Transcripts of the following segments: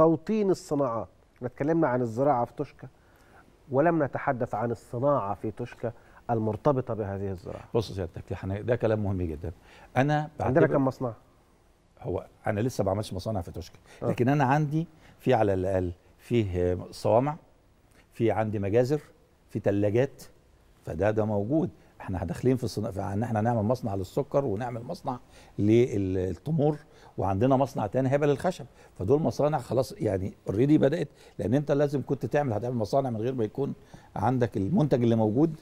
توطين الصناعات احنا اتكلمنا عن الزراعة في توشكا ولم نتحدث عن الصناعة في توشكا المرتبطة بهذه الزراعة بص سيادتك ده كلام مهم جدا أنا عندنا كم مصنع؟ هو أنا لسه ما بعملش مصانع في توشكا آه. لكن أنا عندي في على الأقل فيه صوامع في عندي مجازر في ثلاجات فده ده موجود احنا داخلين في الصناعة ان احنا نعمل مصنع للسكر ونعمل مصنع للتمور وعندنا مصنع تاني هيبقى للخشب فدول مصانع خلاص يعني اوريدي بدات لان انت لازم كنت تعمل هتعمل مصانع من غير ما يكون عندك المنتج اللي موجود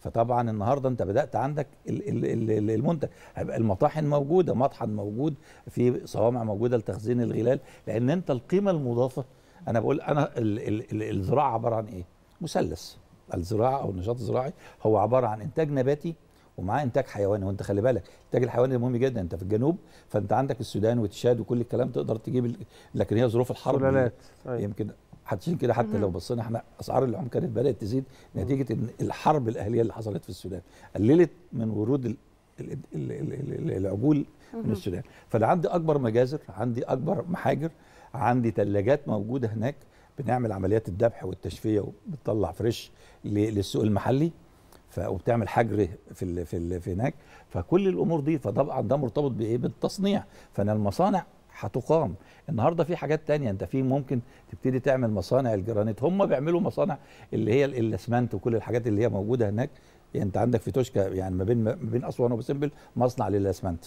فطبعا النهارده انت بدات عندك المنتج هيبقى المطاحن موجوده مطحن موجود في صوامع موجوده لتخزين الغلال لان انت القيمه المضافه انا بقول انا الزراعه عباره عن ايه؟ مثلث الزراعه او النشاط الزراعي هو عباره عن انتاج نباتي ومعاه انتاج حيواني وانت خلي بالك الانتاج الحيواني ده مهم جدا انت في الجنوب فانت عندك السودان وتشاد وكل الكلام تقدر تجيب لكن هي ظروف الحرب سلالات طيب. يمكن حتشين كده حتى لو بصينا احنا اسعار اللحوم كانت بدات تزيد نتيجه ان الحرب الاهليه اللي حصلت في السودان قللت من ورود العجول من السودان فانا عندي اكبر مجازر عندي اكبر محاجر عندي ثلاجات موجوده هناك بنعمل عمليات الدبح والتشفيه وبتطلع فريش للسوق المحلي وبتعمل حجر في ال في, ال في هناك فكل الامور دي فطبعا ده مرتبط بايه بالتصنيع فانا المصانع هتقام النهارده في حاجات تانية انت في ممكن تبتدي تعمل مصانع الجرانيت هم بيعملوا مصانع اللي هي الاسمنت وكل الحاجات اللي هي موجوده هناك يعني انت عندك في توشكا يعني ما بين ما بين اسوان وبسمبل مصنع للاسمنت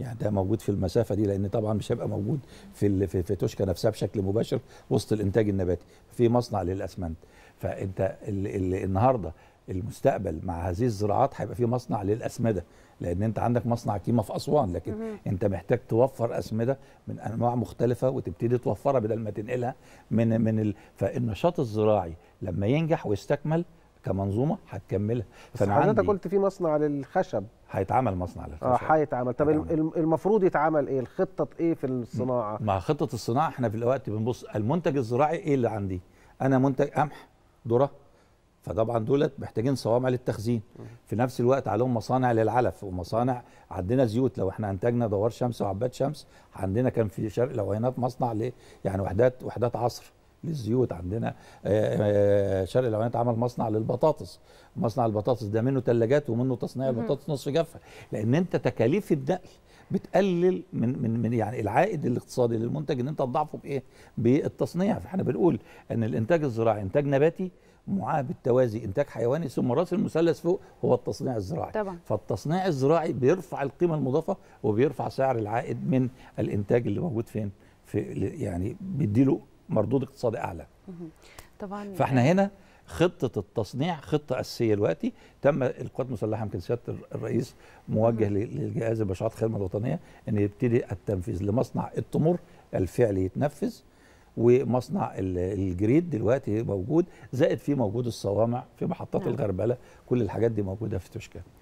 يعني ده موجود في المسافه دي لان طبعا مش هيبقى موجود في في, في توشكا نفسها بشكل مباشر وسط الانتاج النباتي في مصنع للاسمنت فانت اللي النهارده المستقبل مع هذه الزراعات هيبقى في مصنع للاسمده لان انت عندك مصنع كيما في اسوان لكن مم. انت محتاج توفر اسمده من انواع مختلفه وتبتدي توفرها بدل ما تنقلها من من ال... فالنشاط الزراعي لما ينجح ويستكمل كمنظومه هتكملها فانا حضرتك قلت في مصنع للخشب هيتعمل مصنع للخشب اه هيتعمل طب هيتعمل. المفروض يتعمل ايه الخطه ايه في الصناعه مع خطه الصناعه احنا في الوقت بنبص المنتج الزراعي ايه اللي عندي انا منتج قمح ذره فطبعا دولت محتاجين صوامع للتخزين في نفس الوقت عليهم مصانع للعلف ومصانع عندنا زيوت لو احنا انتجنا دوار شمس وعباد شمس عندنا كان في شرق هناك مصنع ل يعني وحدات وحدات عصر للزيوت عندنا آه، آه، شرق الاولاني عمل مصنع للبطاطس مصنع البطاطس ده منه ثلاجات ومنه تصنيع البطاطس نصف جافه لان انت تكاليف النقل بتقلل من من من يعني العائد الاقتصادي للمنتج ان انت تضعفه بايه؟ بالتصنيع فاحنا بنقول ان الانتاج الزراعي انتاج نباتي معاه بالتوازي انتاج حيواني ثم راس المثلث فوق هو التصنيع الزراعي طبعا. فالتصنيع الزراعي بيرفع القيمه المضافه وبيرفع سعر العائد من الانتاج اللي موجود فين في يعني بيديله مردود اقتصادي اعلى طبعا فاحنا هنا خطه التصنيع خطه اساسيه دلوقتي تم القوات المسلحه يمكن سياده الرئيس موجه للجهاز البشرات الخدمه الوطنيه ان يبتدي التنفيذ لمصنع التمر الفعلي يتنفذ ومصنع الجريد دلوقتي موجود زائد في موجود الصوامع في محطات نعم. الغربله كل الحاجات دي موجوده في تشكال